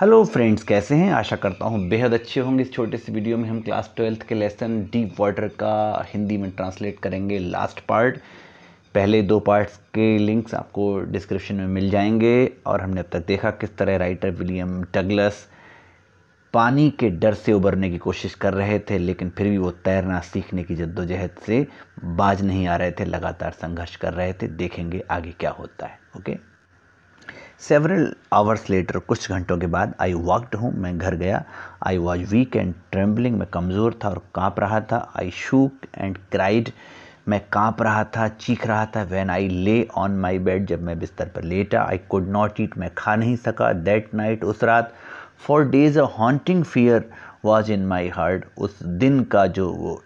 hello friends कैसे हैं आशा करता हूँ बेहद अच्छे होंगे इस छोटे से वीडियो में हम क्लास ट्वेल्थ के लेसन डीप वाटर का हिंदी में ट्रांसलेट करेंगे लास्ट पार्ट पहले दो पार्ट्स के लिंक्स आपको डिस्क्रिप्शन में मिल जाएंगे और हमने अब तक देखा किस तरह राइटर विलियम डगलस पानी के डर से उबरने की कोशिश कर रहे थे लेकिन फिर भी वो तैरना सीखने की जद्दोजहद से बाज नहीं आ रहे थे लगातार संघर्ष कर रहे थे देखेंगे आगे क्या होता है ओके सेवरल आवर्स लेटर कुछ घंटों के बाद आई वॉकड हूँ मैं घर गया I was weak and trembling मैं कमज़ोर था और काँप रहा था आई शूक एंड क्राइड मैं काँप रहा था चीख रहा था वैन आई ले ऑन माई बेड जब मैं बिस्तर पर लेटा आई कुड नॉट ईट मैं खा नहीं सका दैट नाइट उस रात for days a haunting fear was in my heart उस दिन का जो वो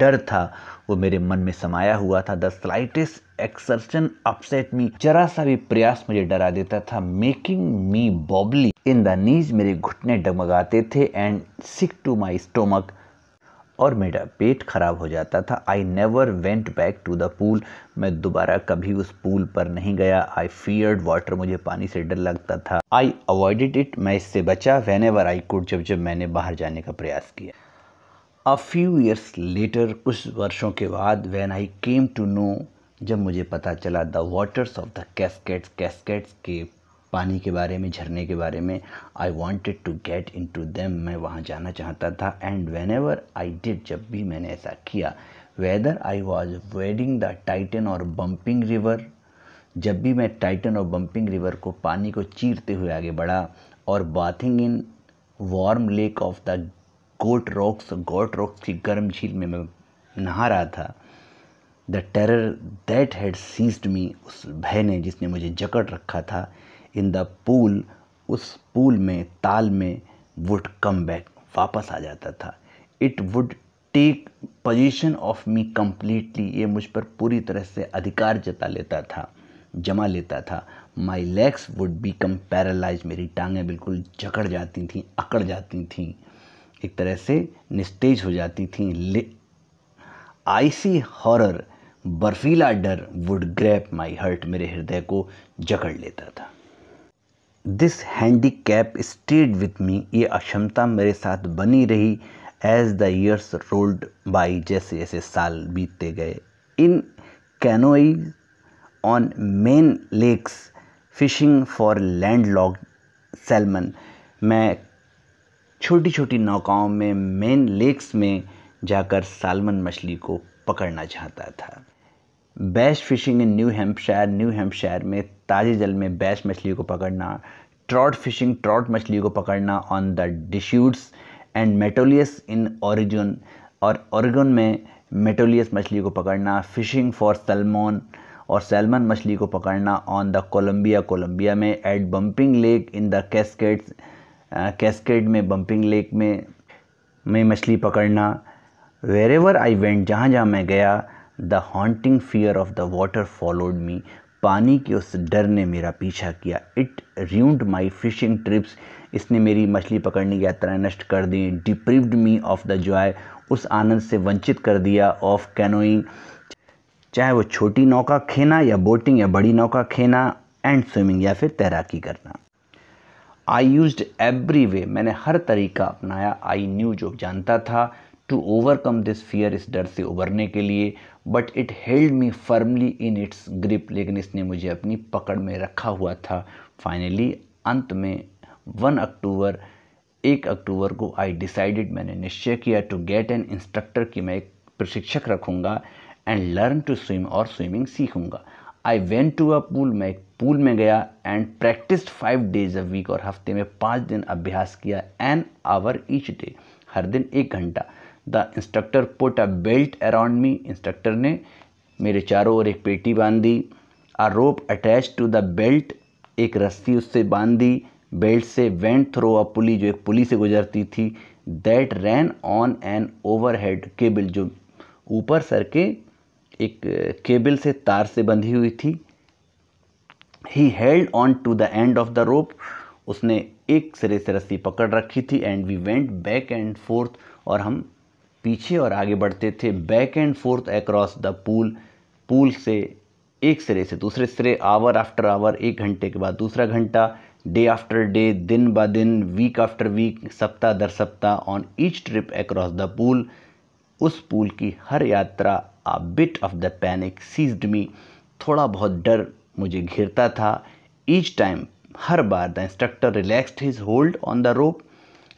डर था वो मेरे मन में समाया हुआ था the slightest exertion upset me जरा सा भी प्रयास मुझे डरा देता था making me बॉबली in the knees मेरे घुटने डगमगाते थे and sick to my stomach और मेरा पेट खराब हो जाता था I never went back to the pool मैं दोबारा कभी उस पूल पर नहीं गया आई फियर्ड वाटर मुझे पानी से डर लगता था आई अवॉइडेड इट मैं इससे बचा वेन एवर आई कुड जब जब मैंने बाहर जाने का प्रयास किया अ फ्यू ईयर्स लेटर कुछ वर्षों के बाद when I came to know जब मुझे पता चला the waters of the caskets caskets के पानी के बारे में झरने के बारे में I wanted to get into them मैं वहाँ जाना चाहता था and whenever I did जब भी मैंने ऐसा किया whether I was wading the titan और बम्पिंग रिवर जब भी मैं टाइटन और बम्पिंग रिवर को पानी को चीरते हुए आगे बढ़ा और bathing in warm lake of the Goat Rocks Goat Rocks की गर्म झील में मैं नहा रहा था the terror that had seized me उस भय ने जिसने मुझे जकड़ रखा था इन द पूल उस पूल में ताल में वुड कम बैक वापस आ जाता था it would take position of me completely ये मुझ पर पूरी तरह से अधिकार जता लेता था जमा लेता था my legs would become paralyse मेरी टांगें बिल्कुल जकड़ जाती थी अकड़ जाती थी एक तरह से निस्तेज हो जाती थी आई सी हॉरर बर्फीला डर वुड ग्रैप माई हर्ट मेरे हृदय को जकड़ लेता था this handicap stayed with me ये अक्षमता मेरे साथ बनी रही as the years rolled by जैसे जैसे साल बीतते गए in canoes on Maine lakes fishing for landlocked salmon मैं छोटी छोटी नौकाओं में मेन लेक्स में जाकर सालमन मछली को पकड़ना चाहता था bass fishing in New Hampshire New Hampshire में ताजे जल में बैश मछली को पकड़ना ट्रॉट फिशिंग ट्रॉट मछली को पकड़ना on the Deschutes and Metolius in Oregon और ऑरिगन में मेटोलियस मछली को पकड़ना फिशिंग फॉर सलमोन और सैलमन मछली को पकड़ना ऑन द कोलंबिया कोलंबिया में at Bumping Lake in the Cascades Cascade में बम्पिंग लेक में में मछली पकड़ना वेरेवर आई वेंट जहाँ जहाँ मैं गया the haunting fear of the water followed me पानी के उस डर ने मेरा पीछा किया it ruined my fishing trips इसने मेरी मछली पकड़ने की यात्राएं नष्ट कर दी deprived me of the joy उस आनंद से वंचित कर दिया ऑफ कैनोइंग चाहे वो छोटी नौका खेना या बोटिंग या बड़ी नौका खेना एंड स्विमिंग या फिर तैराकी करना आई यूज एवरी वे मैंने हर तरीका अपनाया आई न्यू जो जानता था टू ओवरकम दिस फियर इस डर से उबरने के लिए but it held me firmly in its grip लेकिन इसने मुझे अपनी पकड़ में रखा हुआ था फाइनली अंत में वन अक्टूबर एक अक्टूबर को आई डिसाइडेड मैंने निश्चय किया टू गेट एन इंस्ट्रक्टर कि मैं एक प्रशिक्षक रखूँगा एंड लर्न टू स्विम और स्विमिंग सीखूँगा I went to a pool मैं एक पूल में गया and practice five days a week और हफ्ते में पाँच दिन अभ्यास किया एन आवर ईच डे हर दिन एक घंटा the instructor put a belt around me instructor ने मेरे चारों ओर एक पेटी बांध दी a rope attach to the belt एक रस्सी उससे बांध दी बेल्ट से वेंट थ्रो अ पुली जो एक पुली से गुजरती थी that ran on an overhead cable जो ऊपर सर के एक केबल से तार से बंधी हुई थी he held on to the end of the rope उसने एक सिरे से रस्सी पकड़ रखी थी and we went back and forth और हम पीछे और आगे बढ़ते थे back and forth across the pool pool से एक सिरे से दूसरे सिरे आवर आफ्टर आवर एक घंटे के बाद दूसरा घंटा डे आफ्टर डे दिन बा दिन वीक आफ्टर वीक सप्ताह दर सप्ताह on each trip across the pool उस पूल की हर यात्रा a bit of the panic seized me थोड़ा बहुत डर मुझे घिरता था ईच टाइम हर बार the instructor relaxed his hold on the rope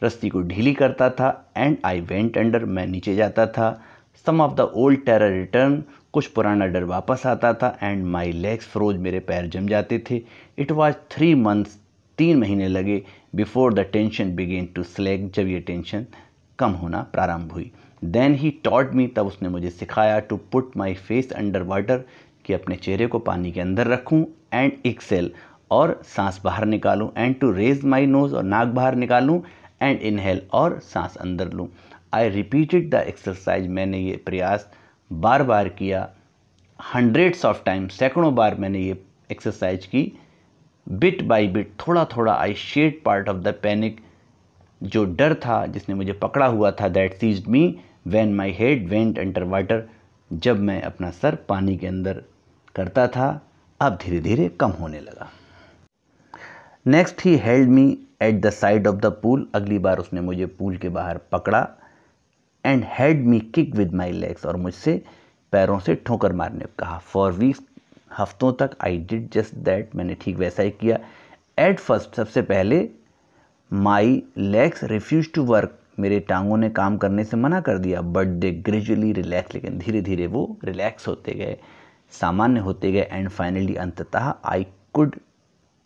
रस्ती को ढीली करता था एंड आई वेंट अंडर मैं नीचे जाता था some of the old terror return कुछ पुराना डर वापस आता था एंड माई लेग्स फ्रोज मेरे पैर जम जाते थे इट वॉज थ्री मंथ्स तीन महीने लगे before the tension began to slack जब ये टेंशन कम होना प्रारंभ हुई देन ही टॉट मी तब उसने मुझे सिखाया to put my face under water कि अपने चेहरे को पानी के अंदर रखूं एंड एक्सेल और सांस बाहर निकालूं and to raise my nose और नाक बाहर निकालूं एंड इनहेल और सांस अंदर लूँ आई रिपीटेड द एक्सरसाइज मैंने ये प्रयास बार बार किया हंड्रेड्स ऑफ टाइम सैकड़ों बार मैंने ये एक्सरसाइज की बिट बाय बिट थोड़ा थोड़ा I shed part of the panic जो डर था जिसने मुझे पकड़ा हुआ था that seized me when my head went under water जब मैं अपना सर पानी के अंदर करता था अब धीरे धीरे कम होने लगा next he held me at the side of the pool अगली बार उसने मुझे पूल के बाहर पकड़ा and had me kick with my legs और मुझसे पैरों से ठोकर मारने को कहा फॉर वीक्स हफ्तों तक आई डिड जस्ट दैट मैंने ठीक वैसा ही किया एट फर्स्ट सबसे पहले my legs refuse to work मेरे टांगों ने काम करने से मना कर दिया बट दे ग्रेजुअली रिलैक्स लेकिन धीरे धीरे वो रिलैक्स होते गए सामान्य होते गए एंड फाइनली अंततः आई कुड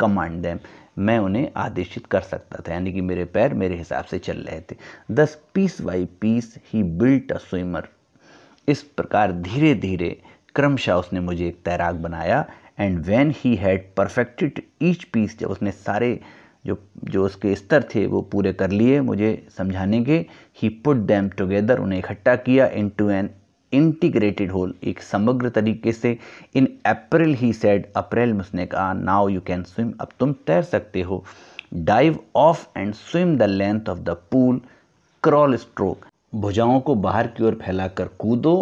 कमांड दैम मैं उन्हें आदेशित कर सकता था यानी कि मेरे पैर मेरे हिसाब से चल रहे थे thus piece by piece he built a swimmer इस प्रकार धीरे धीरे क्रमशः उसने मुझे एक तैराक बनाया and when he had perfected each piece जब उसने सारे जो जो उसके स्तर थे वो पूरे कर लिए मुझे समझाने के ही पुट दैम टुगेदर उन्हें इकट्ठा किया into an integrated whole एक समग्र तरीके से इन अप्रैल ही सेड अप्रैल में उसने कहा नाउ यू कैन स्विम अब तुम तैर सकते हो dive off and swim the length of the pool crawl stroke भुजाओं को बाहर की ओर फैलाकर कूदो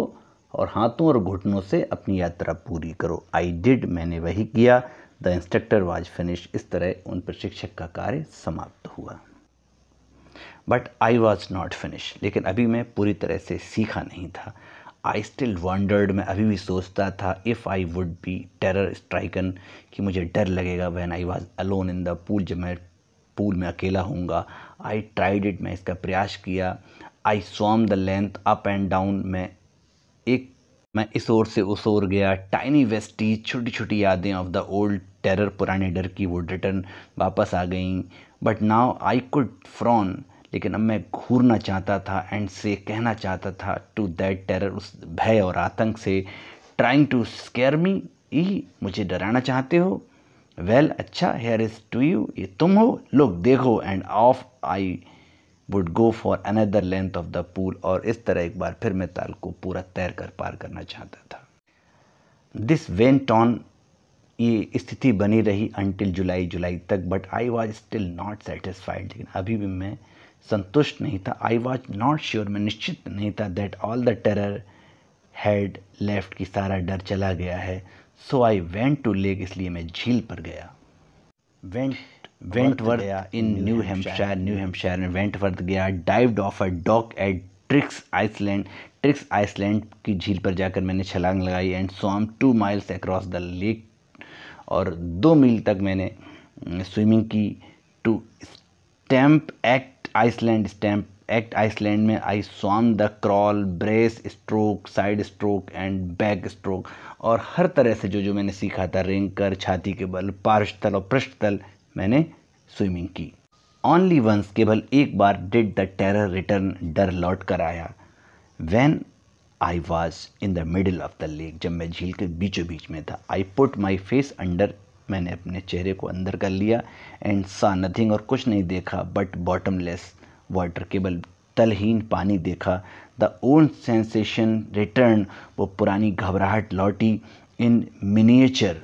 और हाथों और घुटनों से अपनी यात्रा पूरी करो आई डिड मैंने वही किया द इंस्ट्रक्टर वाज फिनिश इस तरह उन प्रशिक्षक का कार्य समाप्त हुआ but I was not finish लेकिन अभी मैं पूरी तरह से सीखा नहीं था आई स्टिल वंडर्ड मैं अभी भी सोचता था if I would be terror stricken कि मुझे डर लगेगा when I was alone in the pool जब मैं पूल में अकेला हूँगा आई ट्राइड इट मैं इसका प्रयास किया I swam the length up and down मैं एक मैं इस ओर से उस ओर गया टाइनी वेस्टी छोटी छोटी यादें ऑफ द ओल्ड टेरर पुराने डर की वो रिटर्न वापस आ गई but now I could frown लेकिन अब मैं घूरना चाहता था एंड से कहना चाहता था टू दैट टेरर उस भय और आतंक से ट्राइंग टू स्केयर मी ई मुझे डराना चाहते हो वेल well, अच्छा हेयर इज़ टू यू ये तुम हो लोग देखो and off I would go for another length of the pool और इस तरह एक बार फिर मैं ताल को पूरा तैर कर पार करना चाहता था दिस वेंट ऑन ये स्थिति बनी रही अनटिल जुलाई जुलाई तक but I was still not satisfied लेकिन अभी भी मैं संतुष्ट नहीं था आई वॉज नॉट श्योर मैं निश्चित नहीं था that all the terror had left की सारा डर चला गया है so I went to lake इसलिए मैं झील पर गया वेंट वेंटवर्थ गया in New Hampshire New Hampshire में वेंटवर्थ गया dived off a dock at Triggs Island Triggs Island की झील पर जाकर मैंने छलांग लगाई and swam two miles across the lake और दो मील तक मैंने स्विमिंग की to Stamp Act Iceland Stamp Act Island में I swam the crawl breast stroke side stroke and back stroke और हर तरह से जो जो मैंने सीखा था रिंग कर छाती के बल तल और पृष्ठतल मैंने स्विमिंग की ओनली वंस केवल एक बार डिड द टेरर रिटर्न डर लौट कर आया when I was in the middle of the lake जब मैं झील के बीचों बीच में था I put my face under मैंने अपने चेहरे को अंदर कर लिया एंड सा नथिंग और कुछ नहीं देखा बट बॉटमलेस वाटर केवल तलहीन पानी देखा द ओन सेंसेशन रिटर्न वो पुरानी घबराहट लौटी इन मिनिएचर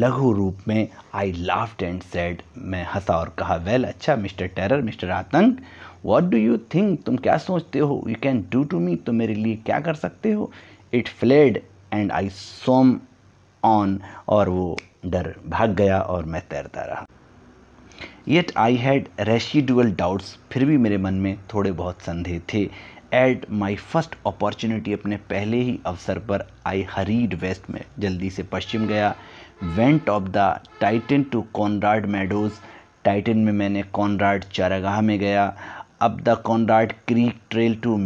लघु रूप में आई लाफ्ट एंड सेड मैं हंसा और कहा वेल well, अच्छा मिस्टर टेरर मिस्टर आतंक वॉट डू यू थिंक तुम क्या सोचते हो you can do to me तुम मेरे लिए क्या कर सकते हो it fled and I swam on और वो डर भाग गया और मैं तैरता रहा yet I had residual doubts फिर भी मेरे मन में थोड़े बहुत संदेह थे एट माई फर्स्ट अपॉर्चुनिटी अपने पहले ही अवसर पर आई हरीड वेस्ट में जल्दी से पश्चिम गया went off the Tieton to Conrad meadows Tieton में मैंने कॉनराड चारागाह में गया up the Conrad Creek trail to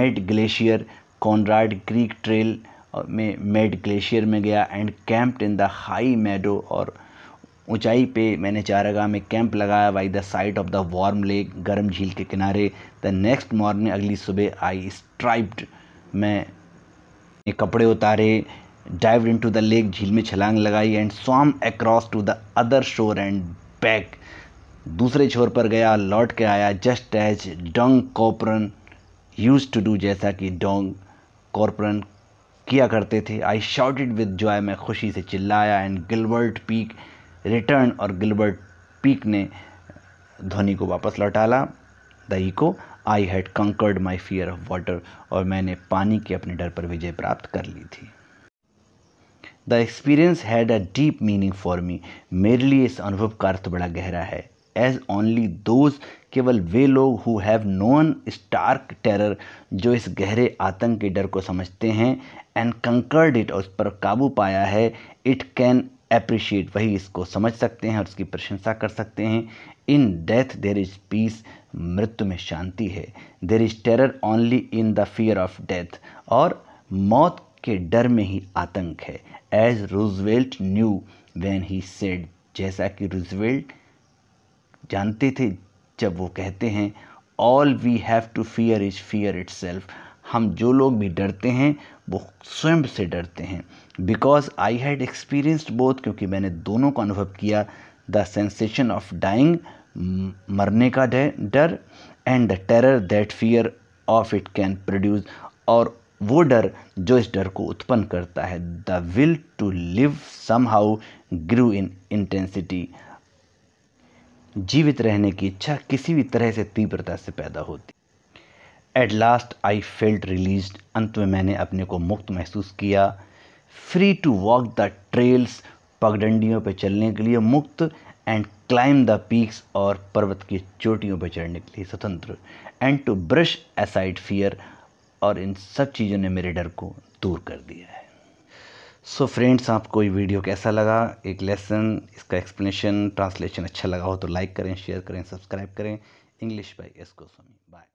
Meade glacier Conrad Creek trail में मेड ग्लेशियर में गया and camped in the high meadow और ऊंचाई पे मैंने चारागाह में कैंप लगाया by the side of the warm lake गर्म झील के किनारे द नेक्स्ट मॉर्निंग अगली सुबह आई स्ट्राइप्ड मैं कपड़े उतारे dive into the lake झील में छलांग लगाई and swam across to the other shore and back दूसरे छोर पर गया लौट के आया just as Doug Corpron used to do जैसा कि डोंग कॉर्परन किया करते थे आई इट विद जॉय मैं खुशी से चिल्लाया एंड गिलबर्ट पीक रिटर्न और गिलबर्ट पीक ने धोनी को वापस लौटाला दही को I had conquered my fear of water और मैंने पानी के अपने डर पर विजय प्राप्त कर ली थी the experience had a deep meaning for me मेरे लिए इस अनुभव का अर्थ बड़ा गहरा है एज ओनली दोज केवल वे लोग who have known stark terror जो इस गहरे आतंक के डर को समझते हैं एंड कंकर्ड इट और उस पर काबू पाया है इट कैन अप्रिशिएट वही इसको समझ सकते हैं और उसकी प्रशंसा कर सकते हैं in death there is peace मृत्यु में शांति है there is terror only in the fear of death और मौत के डर में ही आतंक है as Roosevelt knew when he said जैसा कि रूजवेल्ट जानते थे जब वो कहते हैं all we have to fear is fear itself हम जो लोग भी डरते हैं वो स्वयं से डरते हैं because I had experienced both क्योंकि मैंने दोनों का अनुभव किया द सेंसेशन ऑफ डाइंग मरने का डर and the terror that fear of it can produce और वो डर जो इस डर को उत्पन्न करता है the will to live somehow grew in intensity जीवित रहने की इच्छा किसी भी तरह से तीव्रता से पैदा होती at last I felt release अंत में मैंने अपने को मुक्त महसूस किया free to walk the trails पगडंडियों पर चलने के लिए मुक्त एंड क्लाइम द पीक्स और पर्वत की चोटियों पर चढ़ने के लिए स्वतंत्र and to brush aside fear और इन सब चीज़ों ने मेरे डर को दूर कर दिया है सो so फ्रेंड्स आपको ये वीडियो कैसा लगा एक लेसन इसका एक्सप्लेनेशन ट्रांसलेशन अच्छा लगा हो तो लाइक करें शेयर करें सब्सक्राइब करें English by S Goswami bye